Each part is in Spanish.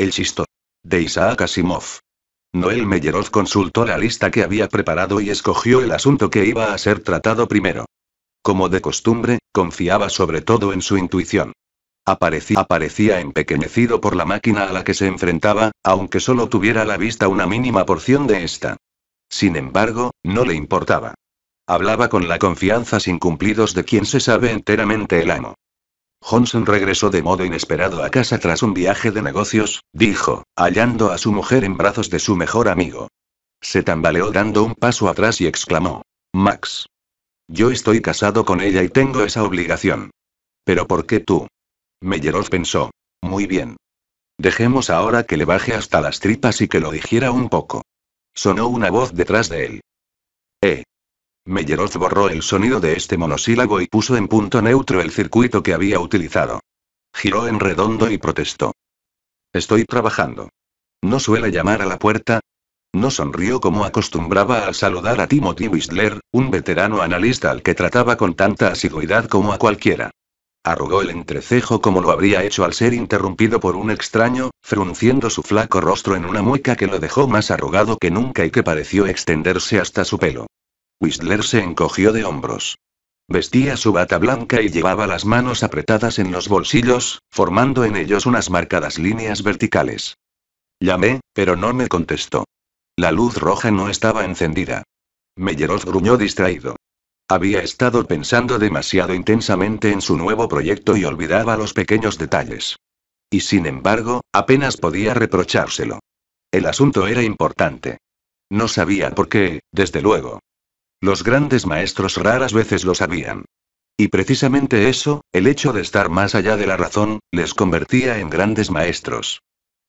El Chisto. De Isaac Asimov. Noel Melleroz consultó la lista que había preparado y escogió el asunto que iba a ser tratado primero. Como de costumbre, confiaba sobre todo en su intuición. Aparecía, aparecía empequeñecido por la máquina a la que se enfrentaba, aunque solo tuviera a la vista una mínima porción de esta. Sin embargo, no le importaba. Hablaba con la confianza sin cumplidos de quien se sabe enteramente el amo. Johnson regresó de modo inesperado a casa tras un viaje de negocios, dijo, hallando a su mujer en brazos de su mejor amigo. Se tambaleó dando un paso atrás y exclamó. Max. Yo estoy casado con ella y tengo esa obligación. Pero ¿por qué tú? Melleros pensó. Muy bien. Dejemos ahora que le baje hasta las tripas y que lo digiera un poco. Sonó una voz detrás de él. Eh. Meyeroth borró el sonido de este monosílabo y puso en punto neutro el circuito que había utilizado. Giró en redondo y protestó. Estoy trabajando. ¿No suele llamar a la puerta? No sonrió como acostumbraba al saludar a Timothy Whistler, un veterano analista al que trataba con tanta asiduidad como a cualquiera. Arrugó el entrecejo como lo habría hecho al ser interrumpido por un extraño, frunciendo su flaco rostro en una mueca que lo dejó más arrugado que nunca y que pareció extenderse hasta su pelo. Whistler se encogió de hombros. Vestía su bata blanca y llevaba las manos apretadas en los bolsillos, formando en ellos unas marcadas líneas verticales. Llamé, pero no me contestó. La luz roja no estaba encendida. Meyeroth gruñó distraído. Había estado pensando demasiado intensamente en su nuevo proyecto y olvidaba los pequeños detalles. Y sin embargo, apenas podía reprochárselo. El asunto era importante. No sabía por qué, desde luego. Los grandes maestros raras veces lo sabían. Y precisamente eso, el hecho de estar más allá de la razón, les convertía en grandes maestros.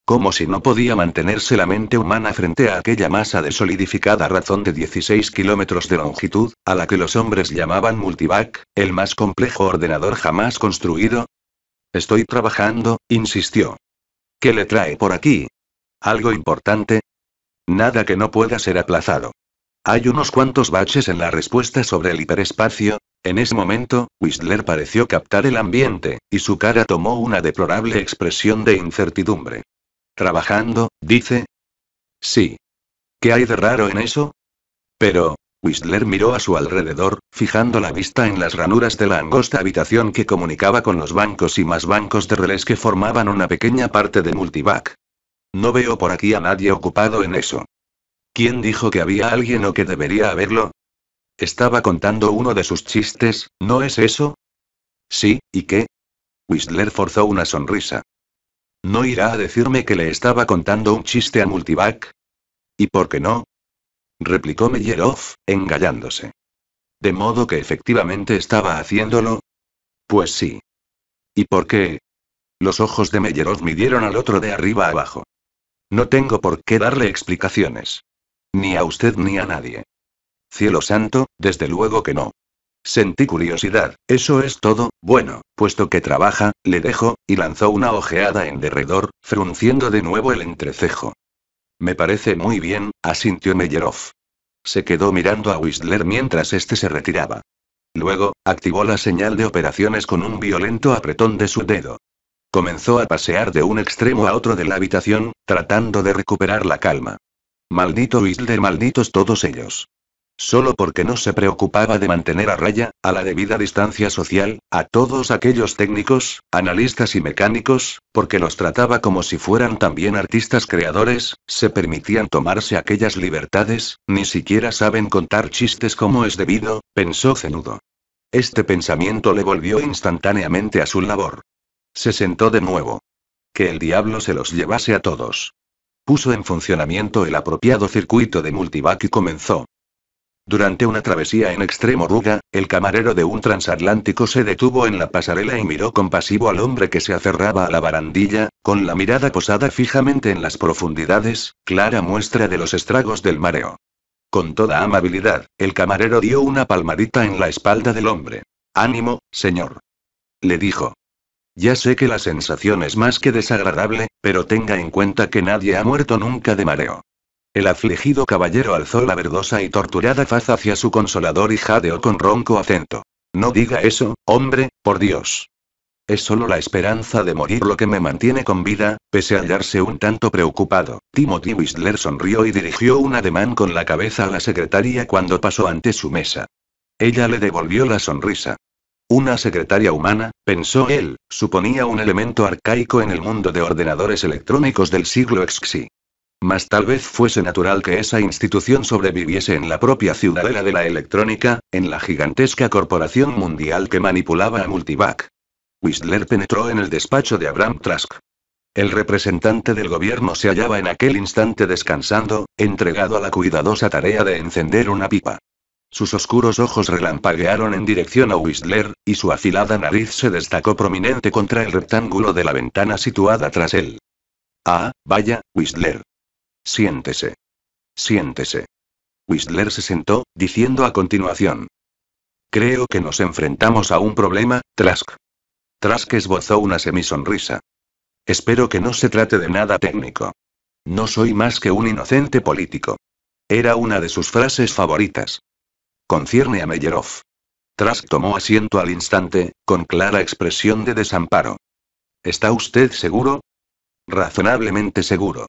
Como si no podía mantenerse la mente humana frente a aquella masa de solidificada razón de 16 kilómetros de longitud, a la que los hombres llamaban multivac, el más complejo ordenador jamás construido. Estoy trabajando, insistió. ¿Qué le trae por aquí? ¿Algo importante? Nada que no pueda ser aplazado. Hay unos cuantos baches en la respuesta sobre el hiperespacio. En ese momento, Whistler pareció captar el ambiente, y su cara tomó una deplorable expresión de incertidumbre. ¿Trabajando? dice. Sí. ¿Qué hay de raro en eso? Pero, Whistler miró a su alrededor, fijando la vista en las ranuras de la angosta habitación que comunicaba con los bancos y más bancos de relés que formaban una pequeña parte de multivac. No veo por aquí a nadie ocupado en eso. ¿Quién dijo que había alguien o que debería haberlo? Estaba contando uno de sus chistes, ¿no es eso? Sí, ¿y qué? Whistler forzó una sonrisa. ¿No irá a decirme que le estaba contando un chiste a Multivac? ¿Y por qué no? replicó Meyerov, engallándose. ¿De modo que efectivamente estaba haciéndolo? Pues sí. ¿Y por qué? Los ojos de Meyerov midieron al otro de arriba abajo. No tengo por qué darle explicaciones. Ni a usted ni a nadie. Cielo santo, desde luego que no. Sentí curiosidad, eso es todo, bueno, puesto que trabaja, le dejo, y lanzó una ojeada en derredor, frunciendo de nuevo el entrecejo. Me parece muy bien, asintió Meyerhoff. Se quedó mirando a Whistler mientras este se retiraba. Luego, activó la señal de operaciones con un violento apretón de su dedo. Comenzó a pasear de un extremo a otro de la habitación, tratando de recuperar la calma. Maldito Whistler, malditos todos ellos. Solo porque no se preocupaba de mantener a raya, a la debida distancia social, a todos aquellos técnicos, analistas y mecánicos, porque los trataba como si fueran también artistas creadores, se permitían tomarse aquellas libertades, ni siquiera saben contar chistes como es debido, pensó cenudo. Este pensamiento le volvió instantáneamente a su labor. Se sentó de nuevo. Que el diablo se los llevase a todos. Puso en funcionamiento el apropiado circuito de multivac y comenzó. Durante una travesía en extremo ruga, el camarero de un transatlántico se detuvo en la pasarela y miró compasivo al hombre que se aferraba a la barandilla, con la mirada posada fijamente en las profundidades, clara muestra de los estragos del mareo. Con toda amabilidad, el camarero dio una palmadita en la espalda del hombre. Ánimo, señor. Le dijo. Ya sé que la sensación es más que desagradable, pero tenga en cuenta que nadie ha muerto nunca de mareo. El afligido caballero alzó la verdosa y torturada faz hacia su consolador y jadeó con ronco acento. No diga eso, hombre, por Dios. Es solo la esperanza de morir lo que me mantiene con vida, pese a hallarse un tanto preocupado. Timothy Whistler sonrió y dirigió un ademán con la cabeza a la secretaria cuando pasó ante su mesa. Ella le devolvió la sonrisa. Una secretaria humana, pensó él, suponía un elemento arcaico en el mundo de ordenadores electrónicos del siglo XXI. Mas tal vez fuese natural que esa institución sobreviviese en la propia ciudadela de la electrónica, en la gigantesca corporación mundial que manipulaba a Multivac. Whistler penetró en el despacho de Abraham Trask. El representante del gobierno se hallaba en aquel instante descansando, entregado a la cuidadosa tarea de encender una pipa. Sus oscuros ojos relampaguearon en dirección a Whistler, y su afilada nariz se destacó prominente contra el rectángulo de la ventana situada tras él. Ah, vaya, Whistler. Siéntese. Siéntese. Whistler se sentó, diciendo a continuación. Creo que nos enfrentamos a un problema, Trask. Trask esbozó una semisonrisa. Espero que no se trate de nada técnico. No soy más que un inocente político. Era una de sus frases favoritas concierne a Meyerov. Trask tomó asiento al instante, con clara expresión de desamparo. ¿Está usted seguro? Razonablemente seguro.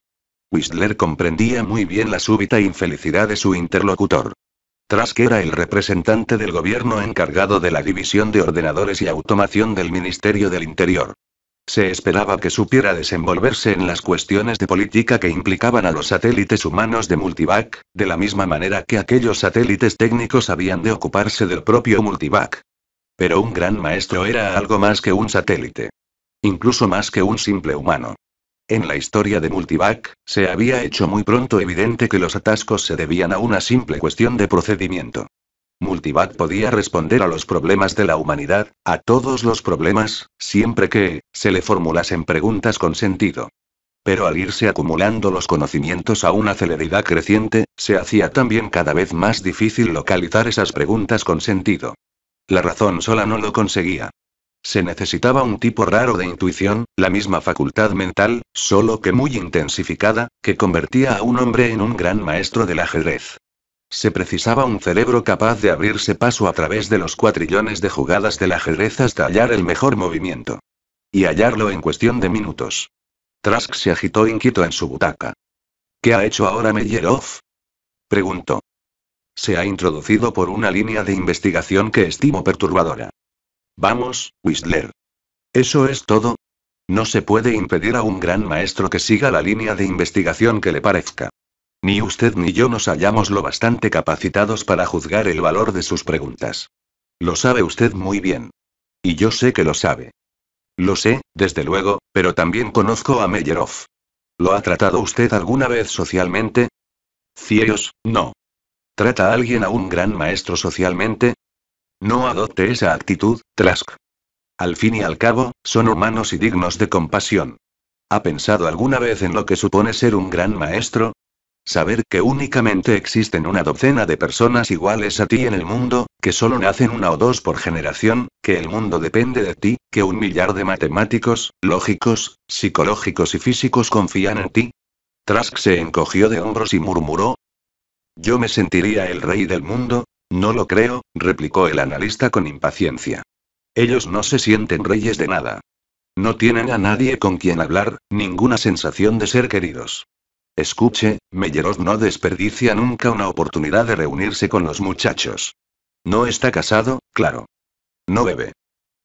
Whistler comprendía muy bien la súbita infelicidad de su interlocutor. Trask era el representante del gobierno encargado de la división de ordenadores y automación del Ministerio del Interior. Se esperaba que supiera desenvolverse en las cuestiones de política que implicaban a los satélites humanos de Multivac, de la misma manera que aquellos satélites técnicos habían de ocuparse del propio Multivac. Pero un gran maestro era algo más que un satélite. Incluso más que un simple humano. En la historia de Multivac, se había hecho muy pronto evidente que los atascos se debían a una simple cuestión de procedimiento. Multivac podía responder a los problemas de la humanidad, a todos los problemas, siempre que, se le formulasen preguntas con sentido. Pero al irse acumulando los conocimientos a una celeridad creciente, se hacía también cada vez más difícil localizar esas preguntas con sentido. La razón sola no lo conseguía. Se necesitaba un tipo raro de intuición, la misma facultad mental, solo que muy intensificada, que convertía a un hombre en un gran maestro del ajedrez. Se precisaba un cerebro capaz de abrirse paso a través de los cuatrillones de jugadas del ajedrez hasta hallar el mejor movimiento. Y hallarlo en cuestión de minutos. Trask se agitó inquieto en su butaca. ¿Qué ha hecho ahora Meyerov? Preguntó. Se ha introducido por una línea de investigación que estimo perturbadora. Vamos, Whistler. ¿Eso es todo? No se puede impedir a un gran maestro que siga la línea de investigación que le parezca. Ni usted ni yo nos hallamos lo bastante capacitados para juzgar el valor de sus preguntas. Lo sabe usted muy bien. Y yo sé que lo sabe. Lo sé, desde luego, pero también conozco a Meyerhoff. ¿Lo ha tratado usted alguna vez socialmente? Cielos, no. ¿Trata alguien a un gran maestro socialmente? No adopte esa actitud, Trask. Al fin y al cabo, son humanos y dignos de compasión. ¿Ha pensado alguna vez en lo que supone ser un gran maestro? Saber que únicamente existen una docena de personas iguales a ti en el mundo, que solo nacen una o dos por generación, que el mundo depende de ti, que un millar de matemáticos, lógicos, psicológicos y físicos confían en ti. Trask se encogió de hombros y murmuró. Yo me sentiría el rey del mundo. No lo creo, replicó el analista con impaciencia. Ellos no se sienten reyes de nada. No tienen a nadie con quien hablar, ninguna sensación de ser queridos. Escuche, Meyerov no desperdicia nunca una oportunidad de reunirse con los muchachos. No está casado, claro. No bebe.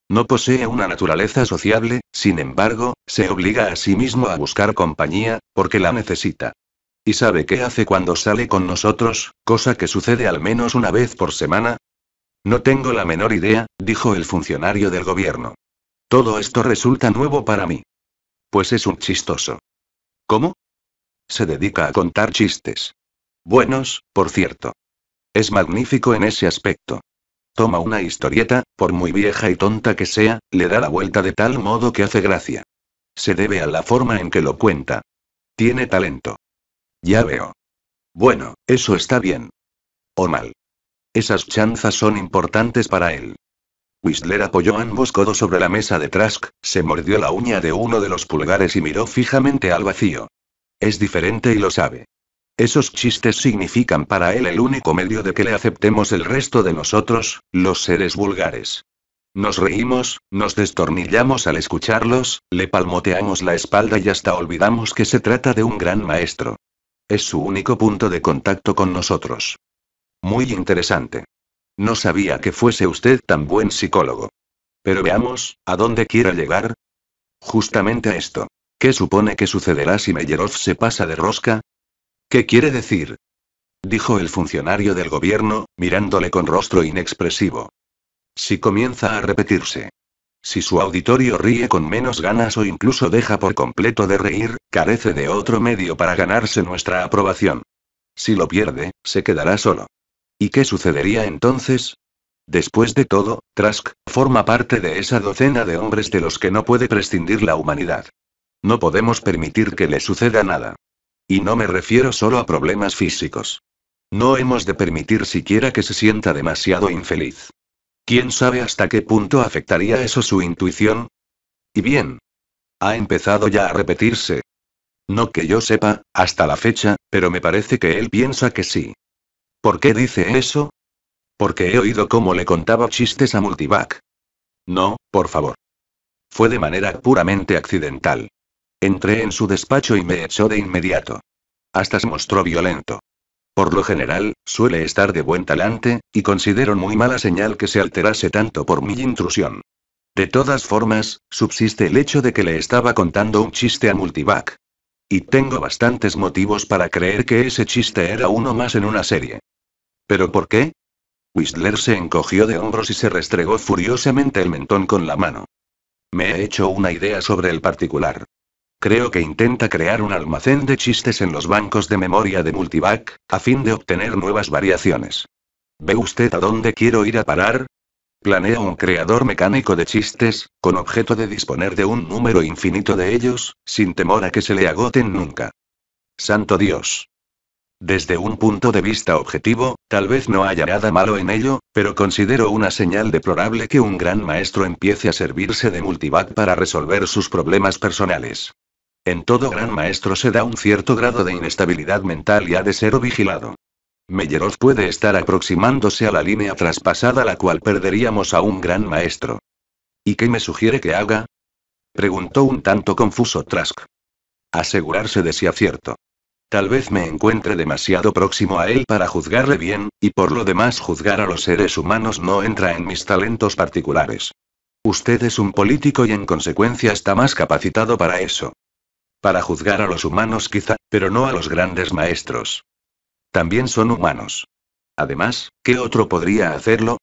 No posee una naturaleza sociable, sin embargo, se obliga a sí mismo a buscar compañía, porque la necesita. ¿Y sabe qué hace cuando sale con nosotros, cosa que sucede al menos una vez por semana? No tengo la menor idea, dijo el funcionario del gobierno. Todo esto resulta nuevo para mí. Pues es un chistoso. ¿Cómo? Se dedica a contar chistes. Buenos, por cierto. Es magnífico en ese aspecto. Toma una historieta, por muy vieja y tonta que sea, le da la vuelta de tal modo que hace gracia. Se debe a la forma en que lo cuenta. Tiene talento. Ya veo. Bueno, eso está bien. O mal. Esas chanzas son importantes para él. Whistler apoyó ambos codos sobre la mesa de Trask, se mordió la uña de uno de los pulgares y miró fijamente al vacío. Es diferente y lo sabe. Esos chistes significan para él el único medio de que le aceptemos el resto de nosotros, los seres vulgares. Nos reímos, nos destornillamos al escucharlos, le palmoteamos la espalda y hasta olvidamos que se trata de un gran maestro. Es su único punto de contacto con nosotros. Muy interesante. No sabía que fuese usted tan buen psicólogo. Pero veamos, ¿a dónde quiera llegar? Justamente a esto. ¿Qué supone que sucederá si Meyerov se pasa de rosca? ¿Qué quiere decir? Dijo el funcionario del gobierno, mirándole con rostro inexpresivo. Si comienza a repetirse. Si su auditorio ríe con menos ganas o incluso deja por completo de reír, carece de otro medio para ganarse nuestra aprobación. Si lo pierde, se quedará solo. ¿Y qué sucedería entonces? Después de todo, Trask forma parte de esa docena de hombres de los que no puede prescindir la humanidad. No podemos permitir que le suceda nada. Y no me refiero solo a problemas físicos. No hemos de permitir siquiera que se sienta demasiado infeliz. ¿Quién sabe hasta qué punto afectaría eso su intuición? Y bien. Ha empezado ya a repetirse. No que yo sepa, hasta la fecha, pero me parece que él piensa que sí. ¿Por qué dice eso? Porque he oído cómo le contaba chistes a Multivac. No, por favor. Fue de manera puramente accidental. Entré en su despacho y me echó de inmediato. Hasta se mostró violento. Por lo general, suele estar de buen talante, y considero muy mala señal que se alterase tanto por mi intrusión. De todas formas, subsiste el hecho de que le estaba contando un chiste a Multivac. Y tengo bastantes motivos para creer que ese chiste era uno más en una serie. ¿Pero por qué? Whistler se encogió de hombros y se restregó furiosamente el mentón con la mano. Me he hecho una idea sobre el particular. Creo que intenta crear un almacén de chistes en los bancos de memoria de Multivac, a fin de obtener nuevas variaciones. ¿Ve usted a dónde quiero ir a parar? Planea un creador mecánico de chistes, con objeto de disponer de un número infinito de ellos, sin temor a que se le agoten nunca. Santo Dios. Desde un punto de vista objetivo, tal vez no haya nada malo en ello, pero considero una señal deplorable que un gran maestro empiece a servirse de multivac para resolver sus problemas personales. En todo gran maestro se da un cierto grado de inestabilidad mental y ha de ser vigilado. Melleros puede estar aproximándose a la línea traspasada la cual perderíamos a un gran maestro. ¿Y qué me sugiere que haga? Preguntó un tanto confuso Trask. Asegurarse de si acierto. Tal vez me encuentre demasiado próximo a él para juzgarle bien, y por lo demás juzgar a los seres humanos no entra en mis talentos particulares. Usted es un político y en consecuencia está más capacitado para eso. Para juzgar a los humanos quizá, pero no a los grandes maestros. También son humanos. Además, ¿qué otro podría hacerlo?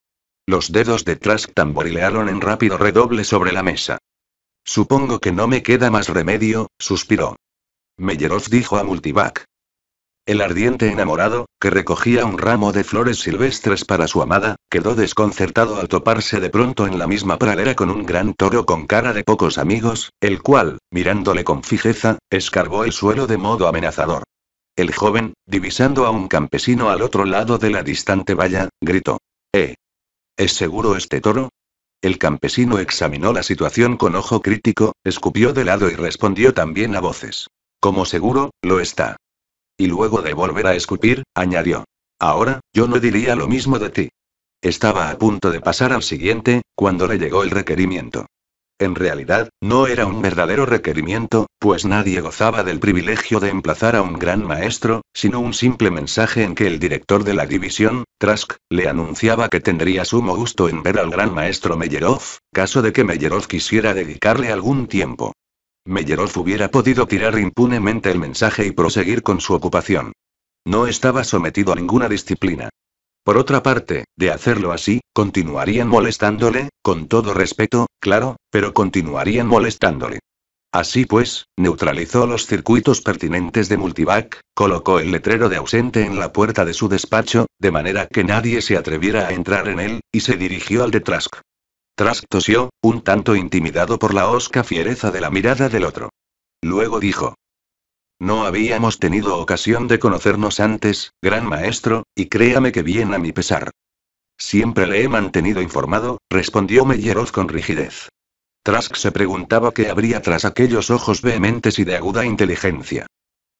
Los dedos de Trask tamborilearon en rápido redoble sobre la mesa. Supongo que no me queda más remedio, suspiró. Meyerov dijo a Multivac. El ardiente enamorado, que recogía un ramo de flores silvestres para su amada, quedó desconcertado al toparse de pronto en la misma pradera con un gran toro con cara de pocos amigos, el cual, mirándole con fijeza, escarbó el suelo de modo amenazador. El joven, divisando a un campesino al otro lado de la distante valla, gritó. ¿Eh? ¿Es seguro este toro? El campesino examinó la situación con ojo crítico, escupió de lado y respondió también a voces. Como seguro, lo está. Y luego de volver a escupir, añadió. Ahora, yo no diría lo mismo de ti. Estaba a punto de pasar al siguiente, cuando le llegó el requerimiento. En realidad, no era un verdadero requerimiento, pues nadie gozaba del privilegio de emplazar a un gran maestro, sino un simple mensaje en que el director de la división, Trask, le anunciaba que tendría sumo gusto en ver al gran maestro Meyerov, caso de que Meyerov quisiera dedicarle algún tiempo. Meyerov hubiera podido tirar impunemente el mensaje y proseguir con su ocupación. No estaba sometido a ninguna disciplina. Por otra parte, de hacerlo así, continuarían molestándole, con todo respeto, claro, pero continuarían molestándole. Así pues, neutralizó los circuitos pertinentes de Multivac, colocó el letrero de ausente en la puerta de su despacho, de manera que nadie se atreviera a entrar en él, y se dirigió al de Trask. Trask tosió, un tanto intimidado por la hosca fiereza de la mirada del otro. Luego dijo. No habíamos tenido ocasión de conocernos antes, gran maestro, y créame que bien a mi pesar. Siempre le he mantenido informado, respondió Meyerhoff con rigidez. Trask se preguntaba qué habría tras aquellos ojos vehementes y de aguda inteligencia.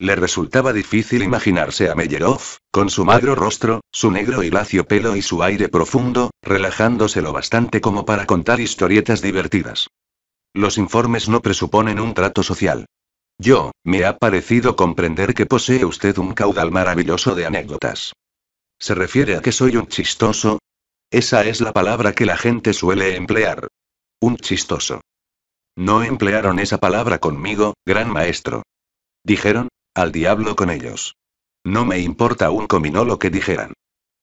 Le resultaba difícil imaginarse a Meyerov, con su magro rostro, su negro y lacio pelo y su aire profundo, relajándose lo bastante como para contar historietas divertidas. Los informes no presuponen un trato social. Yo, me ha parecido comprender que posee usted un caudal maravilloso de anécdotas. ¿Se refiere a que soy un chistoso? Esa es la palabra que la gente suele emplear. Un chistoso. No emplearon esa palabra conmigo, gran maestro. Dijeron, al diablo con ellos. No me importa un comino lo que dijeran.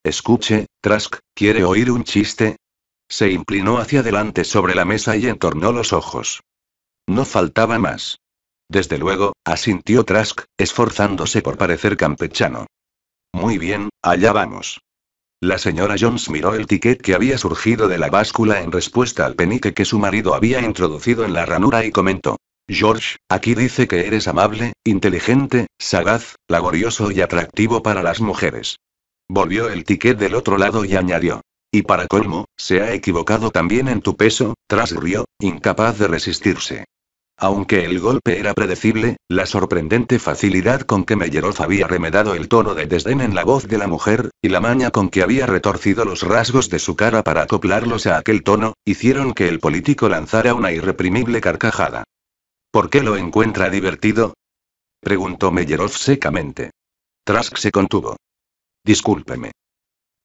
Escuche, Trask, ¿quiere oír un chiste? Se inclinó hacia adelante sobre la mesa y entornó los ojos. No faltaba más. Desde luego, asintió Trask, esforzándose por parecer campechano. Muy bien, allá vamos. La señora Jones miró el ticket que había surgido de la báscula en respuesta al penique que su marido había introducido en la ranura y comentó. George, aquí dice que eres amable, inteligente, sagaz, laborioso y atractivo para las mujeres. Volvió el ticket del otro lado y añadió. Y para colmo, se ha equivocado también en tu peso, Tras incapaz de resistirse. Aunque el golpe era predecible, la sorprendente facilidad con que Meyerhoff había remedado el tono de desdén en la voz de la mujer, y la maña con que había retorcido los rasgos de su cara para acoplarlos a aquel tono, hicieron que el político lanzara una irreprimible carcajada. ¿Por qué lo encuentra divertido? Preguntó Meyerov secamente. Trask se contuvo. Discúlpeme.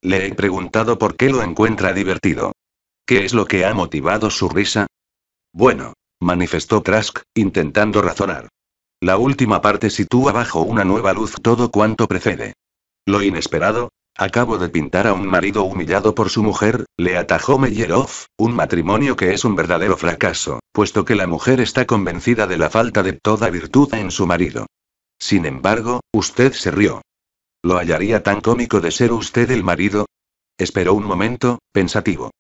Le he preguntado por qué lo encuentra divertido. ¿Qué es lo que ha motivado su risa? Bueno, manifestó Trask, intentando razonar. La última parte sitúa bajo una nueva luz todo cuanto precede. Lo inesperado, Acabo de pintar a un marido humillado por su mujer, le atajó Meyerov, un matrimonio que es un verdadero fracaso, puesto que la mujer está convencida de la falta de toda virtud en su marido. Sin embargo, usted se rió. ¿Lo hallaría tan cómico de ser usted el marido? Esperó un momento, pensativo.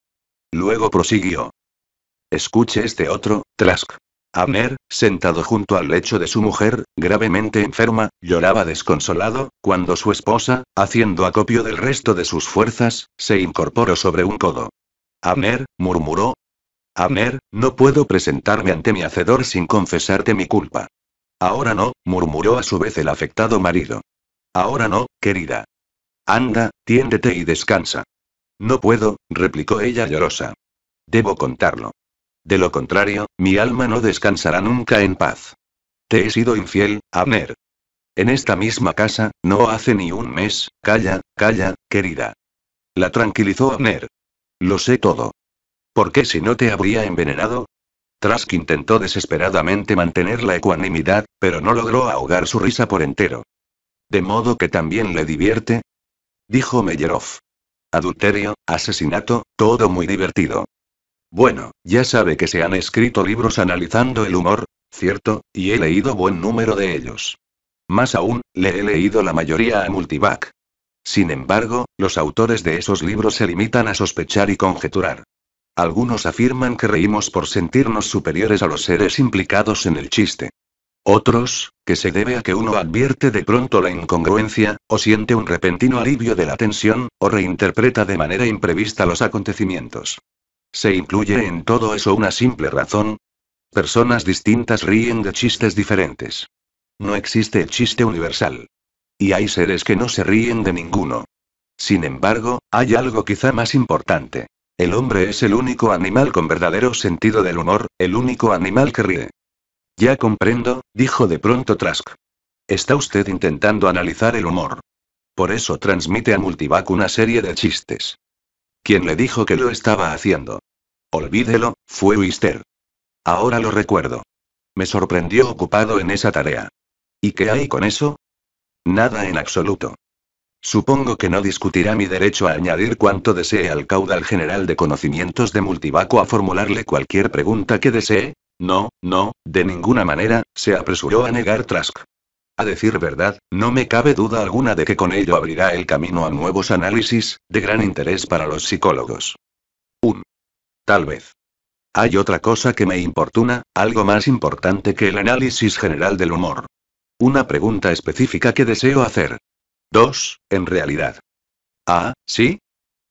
Luego prosiguió. Escuche este otro, Trask. Abner, sentado junto al lecho de su mujer, gravemente enferma, lloraba desconsolado, cuando su esposa, haciendo acopio del resto de sus fuerzas, se incorporó sobre un codo. Abner, murmuró. Abner, no puedo presentarme ante mi hacedor sin confesarte mi culpa. Ahora no, murmuró a su vez el afectado marido. Ahora no, querida. Anda, tiéndete y descansa. No puedo, replicó ella llorosa. Debo contarlo. De lo contrario, mi alma no descansará nunca en paz. Te he sido infiel, Abner. En esta misma casa, no hace ni un mes, calla, calla, querida. La tranquilizó Abner. Lo sé todo. ¿Por qué si no te habría envenenado? Trask intentó desesperadamente mantener la ecuanimidad, pero no logró ahogar su risa por entero. ¿De modo que también le divierte? Dijo Meyerov. Adulterio, asesinato, todo muy divertido. Bueno, ya sabe que se han escrito libros analizando el humor, cierto, y he leído buen número de ellos. Más aún, le he leído la mayoría a Multivac. Sin embargo, los autores de esos libros se limitan a sospechar y conjeturar. Algunos afirman que reímos por sentirnos superiores a los seres implicados en el chiste. Otros, que se debe a que uno advierte de pronto la incongruencia, o siente un repentino alivio de la tensión, o reinterpreta de manera imprevista los acontecimientos. ¿Se incluye en todo eso una simple razón? Personas distintas ríen de chistes diferentes. No existe el chiste universal. Y hay seres que no se ríen de ninguno. Sin embargo, hay algo quizá más importante. El hombre es el único animal con verdadero sentido del humor, el único animal que ríe. Ya comprendo, dijo de pronto Trask. Está usted intentando analizar el humor. Por eso transmite a Multivac una serie de chistes. ¿Quién le dijo que lo estaba haciendo? Olvídelo, fue Wister. Ahora lo recuerdo. Me sorprendió ocupado en esa tarea. ¿Y qué hay con eso? Nada en absoluto. Supongo que no discutirá mi derecho a añadir cuanto desee al caudal general de conocimientos de Multivaco a formularle cualquier pregunta que desee. No, no, de ninguna manera, se apresuró a negar Trask. A decir verdad, no me cabe duda alguna de que con ello abrirá el camino a nuevos análisis, de gran interés para los psicólogos. Tal vez. Hay otra cosa que me importuna, algo más importante que el análisis general del humor. Una pregunta específica que deseo hacer. Dos, en realidad. Ah, ¿sí?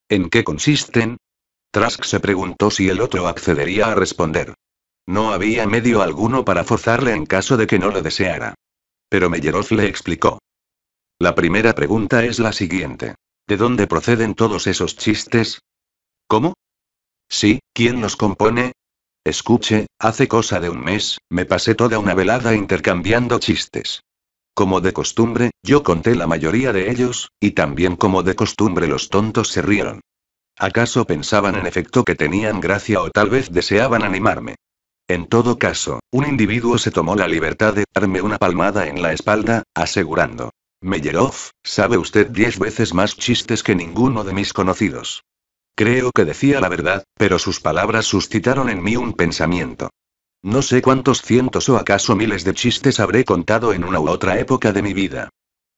¿En qué consisten? Trask se preguntó si el otro accedería a responder. No había medio alguno para forzarle en caso de que no lo deseara. Pero Meyeroth le explicó. La primera pregunta es la siguiente. ¿De dónde proceden todos esos chistes? ¿Cómo? Sí, ¿quién los compone? Escuche, hace cosa de un mes, me pasé toda una velada intercambiando chistes. Como de costumbre, yo conté la mayoría de ellos, y también como de costumbre los tontos se rieron. ¿Acaso pensaban en efecto que tenían gracia o tal vez deseaban animarme? En todo caso, un individuo se tomó la libertad de darme una palmada en la espalda, asegurando. Meyerov, sabe usted diez veces más chistes que ninguno de mis conocidos. Creo que decía la verdad, pero sus palabras suscitaron en mí un pensamiento. No sé cuántos cientos o acaso miles de chistes habré contado en una u otra época de mi vida.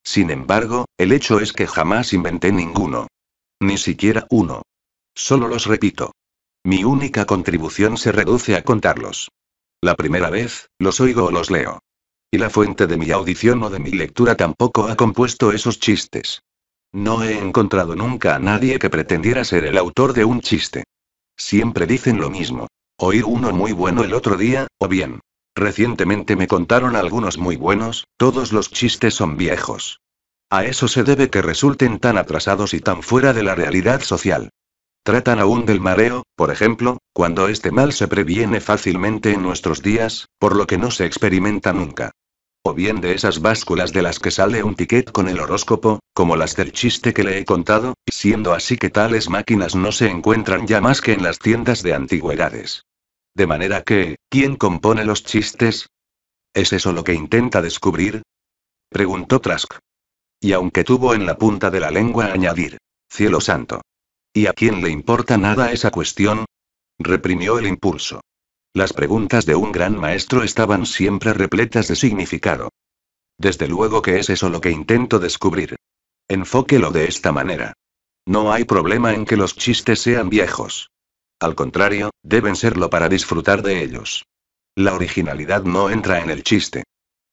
Sin embargo, el hecho es que jamás inventé ninguno. Ni siquiera uno. Solo los repito. Mi única contribución se reduce a contarlos. La primera vez, los oigo o los leo. Y la fuente de mi audición o de mi lectura tampoco ha compuesto esos chistes. No he encontrado nunca a nadie que pretendiera ser el autor de un chiste. Siempre dicen lo mismo. Oír uno muy bueno el otro día, o bien. Recientemente me contaron algunos muy buenos, todos los chistes son viejos. A eso se debe que resulten tan atrasados y tan fuera de la realidad social. Tratan aún del mareo, por ejemplo, cuando este mal se previene fácilmente en nuestros días, por lo que no se experimenta nunca bien de esas básculas de las que sale un ticket con el horóscopo, como las del chiste que le he contado, siendo así que tales máquinas no se encuentran ya más que en las tiendas de antigüedades. De manera que, ¿quién compone los chistes? ¿Es eso lo que intenta descubrir? Preguntó Trask. Y aunque tuvo en la punta de la lengua añadir, cielo santo. ¿Y a quién le importa nada esa cuestión? Reprimió el impulso. Las preguntas de un gran maestro estaban siempre repletas de significado. Desde luego que es eso lo que intento descubrir. Enfóquelo de esta manera. No hay problema en que los chistes sean viejos. Al contrario, deben serlo para disfrutar de ellos. La originalidad no entra en el chiste.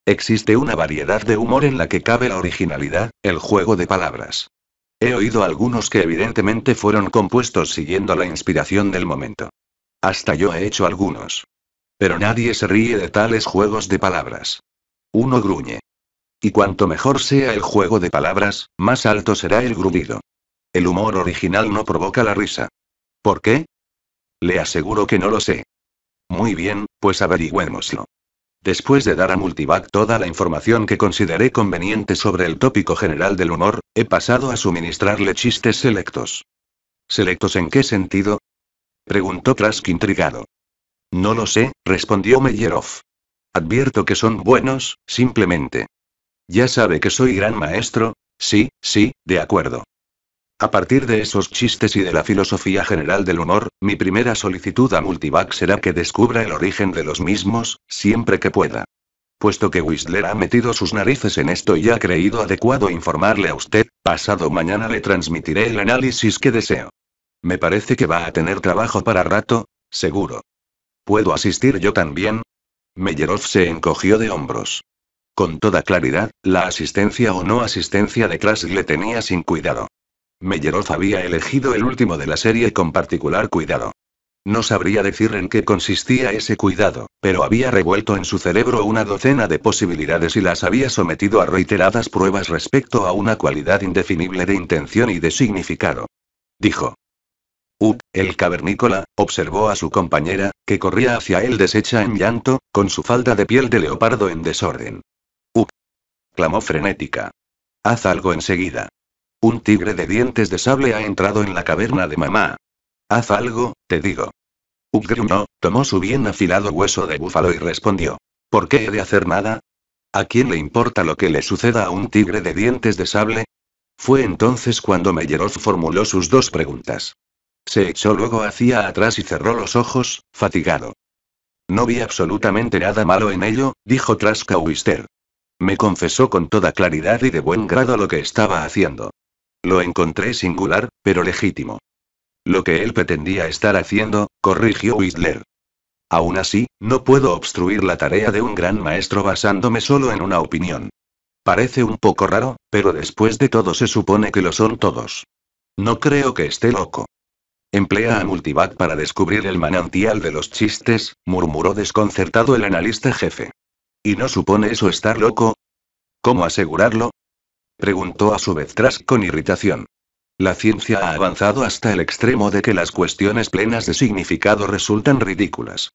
Existe una variedad de humor en la que cabe la originalidad, el juego de palabras. He oído algunos que evidentemente fueron compuestos siguiendo la inspiración del momento. Hasta yo he hecho algunos. Pero nadie se ríe de tales juegos de palabras. Uno gruñe. Y cuanto mejor sea el juego de palabras, más alto será el gruñido. El humor original no provoca la risa. ¿Por qué? Le aseguro que no lo sé. Muy bien, pues averigüémoslo. Después de dar a Multivac toda la información que consideré conveniente sobre el tópico general del humor, he pasado a suministrarle chistes selectos. ¿Selectos en qué sentido? Preguntó Trask intrigado. No lo sé, respondió Meyerov. Advierto que son buenos, simplemente. Ya sabe que soy gran maestro. Sí, sí, de acuerdo. A partir de esos chistes y de la filosofía general del humor, mi primera solicitud a Multivac será que descubra el origen de los mismos, siempre que pueda. Puesto que Whistler ha metido sus narices en esto y ha creído adecuado informarle a usted, pasado mañana le transmitiré el análisis que deseo. Me parece que va a tener trabajo para rato, seguro. ¿Puedo asistir yo también? Meyerov se encogió de hombros. Con toda claridad, la asistencia o no asistencia de Krasg le tenía sin cuidado. Meyerov había elegido el último de la serie con particular cuidado. No sabría decir en qué consistía ese cuidado, pero había revuelto en su cerebro una docena de posibilidades y las había sometido a reiteradas pruebas respecto a una cualidad indefinible de intención y de significado. Dijo, Up, el cavernícola, observó a su compañera, que corría hacia él deshecha en llanto, con su falda de piel de leopardo en desorden. Up, clamó frenética. Haz algo enseguida. Un tigre de dientes de sable ha entrado en la caverna de mamá. Haz algo, te digo. Up gruñó, tomó su bien afilado hueso de búfalo y respondió. ¿Por qué he de hacer nada? ¿A quién le importa lo que le suceda a un tigre de dientes de sable? Fue entonces cuando Meyeroth formuló sus dos preguntas. Se echó luego hacia atrás y cerró los ojos, fatigado. No vi absolutamente nada malo en ello, dijo Traskawister. Me confesó con toda claridad y de buen grado lo que estaba haciendo. Lo encontré singular, pero legítimo. Lo que él pretendía estar haciendo, corrigió Whistler. Aún así, no puedo obstruir la tarea de un gran maestro basándome solo en una opinión. Parece un poco raro, pero después de todo se supone que lo son todos. No creo que esté loco. Emplea a Multivac para descubrir el manantial de los chistes, murmuró desconcertado el analista jefe. ¿Y no supone eso estar loco? ¿Cómo asegurarlo? Preguntó a su vez Trask con irritación. La ciencia ha avanzado hasta el extremo de que las cuestiones plenas de significado resultan ridículas.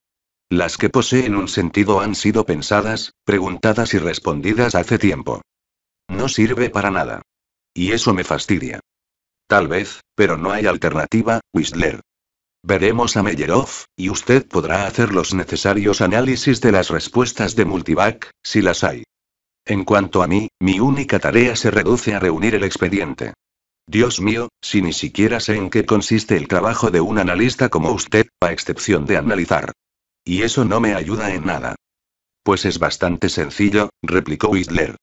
Las que poseen un sentido han sido pensadas, preguntadas y respondidas hace tiempo. No sirve para nada. Y eso me fastidia. Tal vez, pero no hay alternativa, Whistler. Veremos a Meyerov y usted podrá hacer los necesarios análisis de las respuestas de Multivac, si las hay. En cuanto a mí, mi única tarea se reduce a reunir el expediente. Dios mío, si ni siquiera sé en qué consiste el trabajo de un analista como usted, a excepción de analizar. Y eso no me ayuda en nada. Pues es bastante sencillo, replicó Whistler.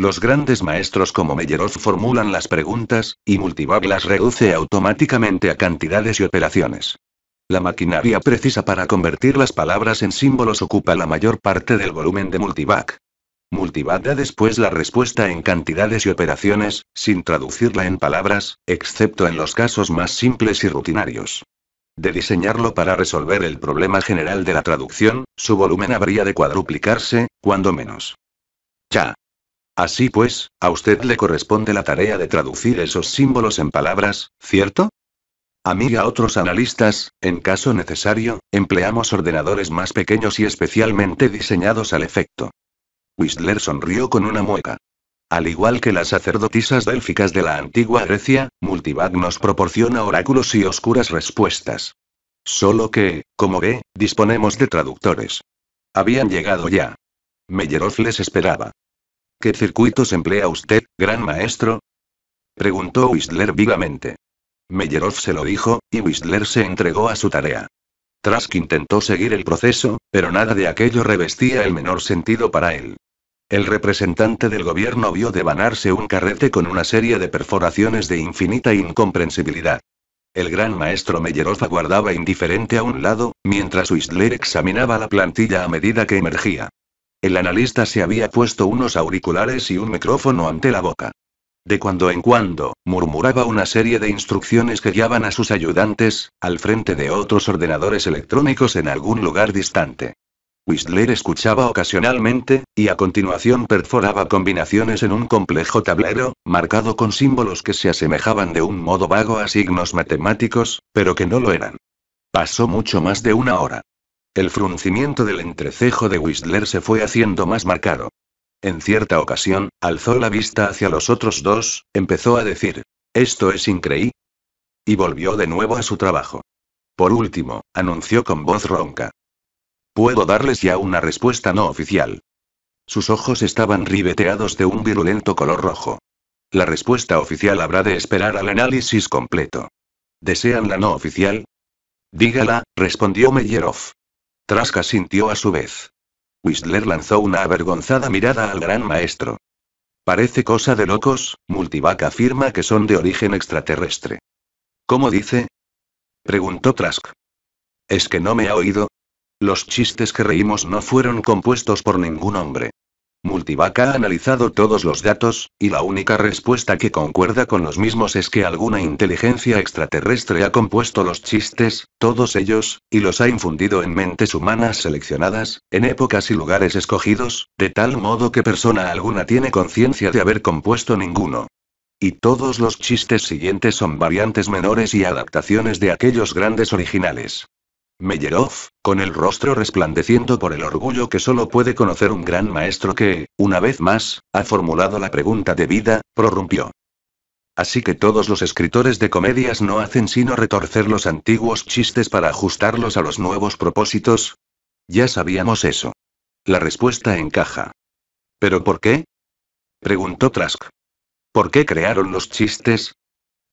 Los grandes maestros como Meyerhoff formulan las preguntas, y Multivac las reduce automáticamente a cantidades y operaciones. La maquinaria precisa para convertir las palabras en símbolos ocupa la mayor parte del volumen de Multivac. Multivac da después la respuesta en cantidades y operaciones, sin traducirla en palabras, excepto en los casos más simples y rutinarios. De diseñarlo para resolver el problema general de la traducción, su volumen habría de cuadruplicarse, cuando menos. Ya. Así pues, a usted le corresponde la tarea de traducir esos símbolos en palabras, ¿cierto? Amiga otros analistas, en caso necesario, empleamos ordenadores más pequeños y especialmente diseñados al efecto. Whistler sonrió con una mueca. Al igual que las sacerdotisas délficas de la antigua Grecia, Multivac nos proporciona oráculos y oscuras respuestas. Solo que, como ve, disponemos de traductores. Habían llegado ya. Meyeroth les esperaba. ¿Qué circuitos emplea usted, gran maestro? preguntó Whistler vivamente. Meyerov se lo dijo, y Whistler se entregó a su tarea. Trask intentó seguir el proceso, pero nada de aquello revestía el menor sentido para él. El representante del gobierno vio devanarse un carrete con una serie de perforaciones de infinita incomprensibilidad. El gran maestro Meyerov aguardaba indiferente a un lado, mientras Whistler examinaba la plantilla a medida que emergía. El analista se había puesto unos auriculares y un micrófono ante la boca. De cuando en cuando, murmuraba una serie de instrucciones que guiaban a sus ayudantes, al frente de otros ordenadores electrónicos en algún lugar distante. Whistler escuchaba ocasionalmente, y a continuación perforaba combinaciones en un complejo tablero, marcado con símbolos que se asemejaban de un modo vago a signos matemáticos, pero que no lo eran. Pasó mucho más de una hora. El fruncimiento del entrecejo de Whistler se fue haciendo más marcado. En cierta ocasión, alzó la vista hacia los otros dos, empezó a decir, esto es increíble. Y volvió de nuevo a su trabajo. Por último, anunció con voz ronca. Puedo darles ya una respuesta no oficial. Sus ojos estaban ribeteados de un virulento color rojo. La respuesta oficial habrá de esperar al análisis completo. ¿Desean la no oficial? Dígala, respondió Meyerov. Trask asintió a su vez. Whistler lanzó una avergonzada mirada al gran maestro. Parece cosa de locos, Multivac afirma que son de origen extraterrestre. ¿Cómo dice? Preguntó Trask. ¿Es que no me ha oído? Los chistes que reímos no fueron compuestos por ningún hombre. Multivac ha analizado todos los datos, y la única respuesta que concuerda con los mismos es que alguna inteligencia extraterrestre ha compuesto los chistes, todos ellos, y los ha infundido en mentes humanas seleccionadas, en épocas y lugares escogidos, de tal modo que persona alguna tiene conciencia de haber compuesto ninguno. Y todos los chistes siguientes son variantes menores y adaptaciones de aquellos grandes originales. Meyerhoff, con el rostro resplandeciendo por el orgullo que solo puede conocer un gran maestro que, una vez más, ha formulado la pregunta de vida, prorrumpió. Así que todos los escritores de comedias no hacen sino retorcer los antiguos chistes para ajustarlos a los nuevos propósitos. Ya sabíamos eso. La respuesta encaja. ¿Pero por qué? preguntó Trask. ¿Por qué crearon los chistes?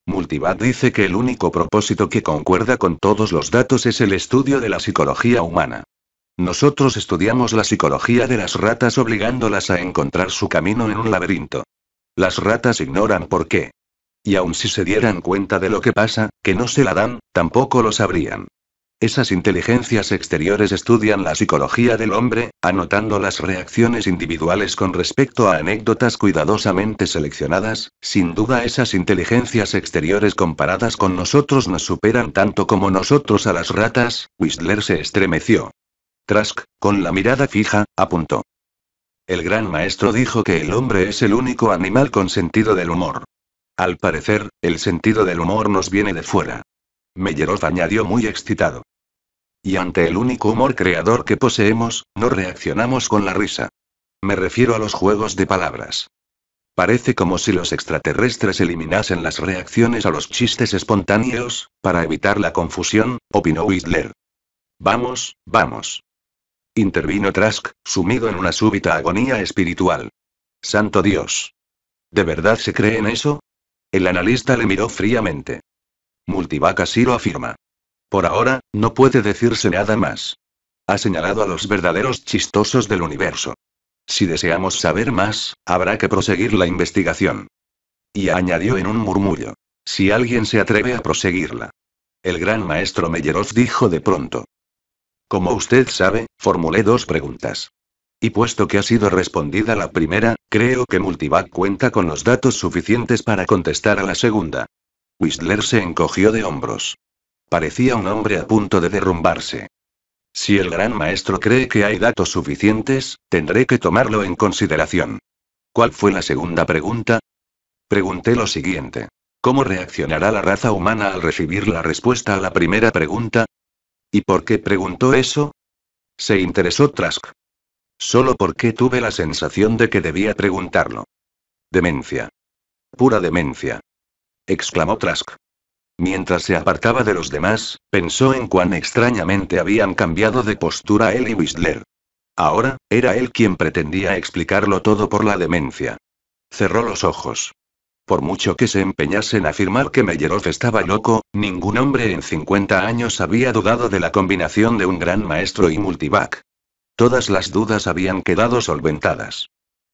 Multivad dice que el único propósito que concuerda con todos los datos es el estudio de la psicología humana. Nosotros estudiamos la psicología de las ratas obligándolas a encontrar su camino en un laberinto. Las ratas ignoran por qué. Y aun si se dieran cuenta de lo que pasa, que no se la dan, tampoco lo sabrían. Esas inteligencias exteriores estudian la psicología del hombre, anotando las reacciones individuales con respecto a anécdotas cuidadosamente seleccionadas. Sin duda esas inteligencias exteriores comparadas con nosotros nos superan tanto como nosotros a las ratas. Whistler se estremeció. Trask, con la mirada fija, apuntó. El gran maestro dijo que el hombre es el único animal con sentido del humor. Al parecer, el sentido del humor nos viene de fuera. Meyerov añadió muy excitado. Y ante el único humor creador que poseemos, no reaccionamos con la risa. Me refiero a los juegos de palabras. Parece como si los extraterrestres eliminasen las reacciones a los chistes espontáneos, para evitar la confusión, opinó Whistler. Vamos, vamos. Intervino Trask, sumido en una súbita agonía espiritual. Santo Dios. ¿De verdad se cree en eso? El analista le miró fríamente. Multivac así lo afirma. Por ahora, no puede decirse nada más. Ha señalado a los verdaderos chistosos del universo. Si deseamos saber más, habrá que proseguir la investigación. Y añadió en un murmullo. Si alguien se atreve a proseguirla. El gran maestro Meyerov dijo de pronto. Como usted sabe, formulé dos preguntas. Y puesto que ha sido respondida la primera, creo que Multivac cuenta con los datos suficientes para contestar a la segunda. Whistler se encogió de hombros. Parecía un hombre a punto de derrumbarse. Si el gran maestro cree que hay datos suficientes, tendré que tomarlo en consideración. ¿Cuál fue la segunda pregunta? Pregunté lo siguiente. ¿Cómo reaccionará la raza humana al recibir la respuesta a la primera pregunta? ¿Y por qué preguntó eso? Se interesó Trask. Solo porque tuve la sensación de que debía preguntarlo. Demencia. Pura demencia exclamó Trask. Mientras se apartaba de los demás, pensó en cuán extrañamente habían cambiado de postura él y Whistler. Ahora, era él quien pretendía explicarlo todo por la demencia. Cerró los ojos. Por mucho que se empeñase en afirmar que Meyerhoff estaba loco, ningún hombre en 50 años había dudado de la combinación de un gran maestro y multivac. Todas las dudas habían quedado solventadas.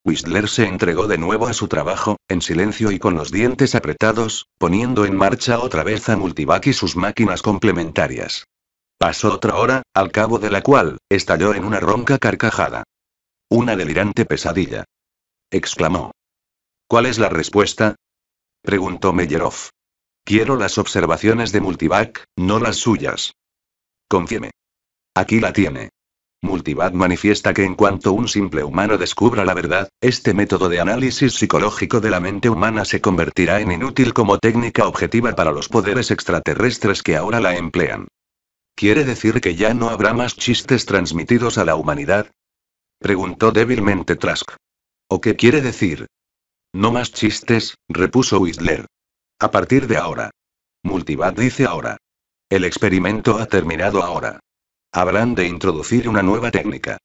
Whistler se entregó de nuevo a su trabajo, en silencio y con los dientes apretados, poniendo en marcha otra vez a Multivac y sus máquinas complementarias. Pasó otra hora, al cabo de la cual, estalló en una ronca carcajada. Una delirante pesadilla. Exclamó. ¿Cuál es la respuesta? Preguntó Meyerov. Quiero las observaciones de Multivac, no las suyas. Confíeme. Aquí la tiene. Multivad manifiesta que en cuanto un simple humano descubra la verdad, este método de análisis psicológico de la mente humana se convertirá en inútil como técnica objetiva para los poderes extraterrestres que ahora la emplean. ¿Quiere decir que ya no habrá más chistes transmitidos a la humanidad? Preguntó débilmente Trask. ¿O qué quiere decir? No más chistes, repuso Whistler. A partir de ahora. Multivad dice ahora. El experimento ha terminado ahora. Habrán de introducir una nueva técnica.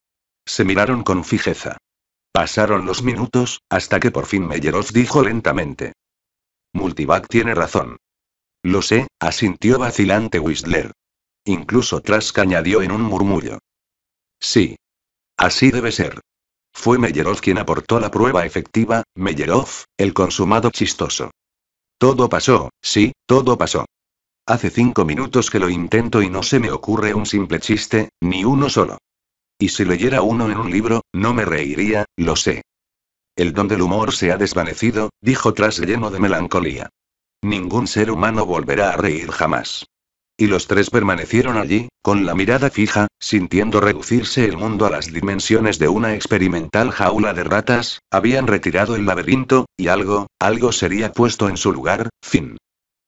Se miraron con fijeza. Pasaron los minutos, hasta que por fin Meyerov dijo lentamente. Multivac tiene razón. Lo sé, asintió vacilante Whistler. Incluso Trask añadió en un murmullo. Sí. Así debe ser. Fue Meyerov quien aportó la prueba efectiva, Meyerov, el consumado chistoso. Todo pasó, sí, todo pasó. Hace cinco minutos que lo intento y no se me ocurre un simple chiste, ni uno solo. Y si leyera uno en un libro, no me reiría, lo sé. El don del humor se ha desvanecido, dijo Tras lleno de melancolía. Ningún ser humano volverá a reír jamás. Y los tres permanecieron allí, con la mirada fija, sintiendo reducirse el mundo a las dimensiones de una experimental jaula de ratas, habían retirado el laberinto, y algo, algo sería puesto en su lugar, fin.